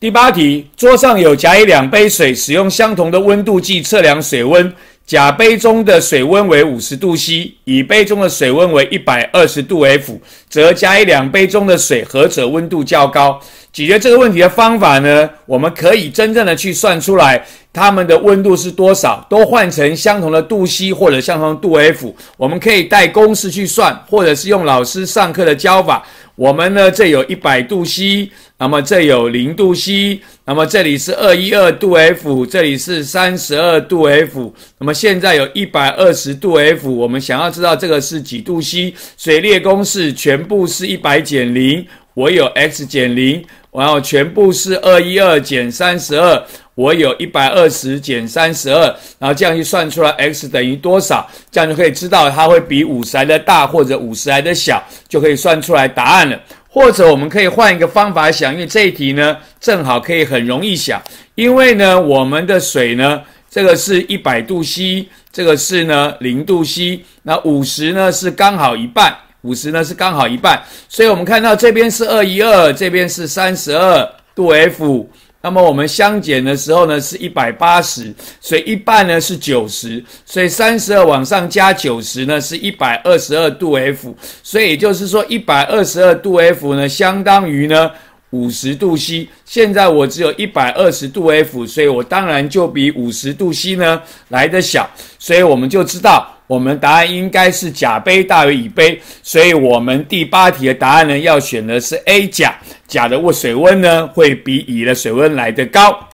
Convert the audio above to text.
第八题，桌上有甲、乙两杯水，使用相同的温度计测量水温。甲杯中的水温为五十度 C，乙杯中的水温为一百二十度 F，则甲、乙两杯中的水何者温度较高？解决这个问题的方法呢？我们可以真正的去算出来它们的温度是多少，都换成相同的度 C 或者相同的度 F。我们可以带公式去算，或者是用老师上课的教法。我们呢？这有一百度 C，那么这有零度 C，那么这里是二一二度 F，这里是三十二度 F，那么现在有一百二十度 F。我们想要知道这个是几度 C，所以列公式全部是一百减零，我有 x 减零，然后全部是二一二减三十二。我有一百二十减三十二，然后这样去算出来 x 等于多少，这样就可以知道它会比五十来的大或者五十来的小，就可以算出来答案了。或者我们可以换一个方法想，因为这一题呢正好可以很容易想，因为呢我们的水呢这个是一百度 C，这个是呢零度 C，那五十呢是刚好一半，五十呢是刚好一半，所以我们看到这边是二一二，这边是三十二度 F。那么我们相减的时候呢，是一百八十，所以一半呢是九十，所以三十二往上加九十呢是一百二十二度 F，所以也就是说一百二十二度 F 呢相当于呢五十度 C。现在我只有一百二十度 F，所以我当然就比五十度 C 呢来的小，所以我们就知道。我们答案应该是甲杯大于乙杯，所以我们第八题的答案呢，要选的是 A。甲甲的水温呢，会比乙的水温来得高。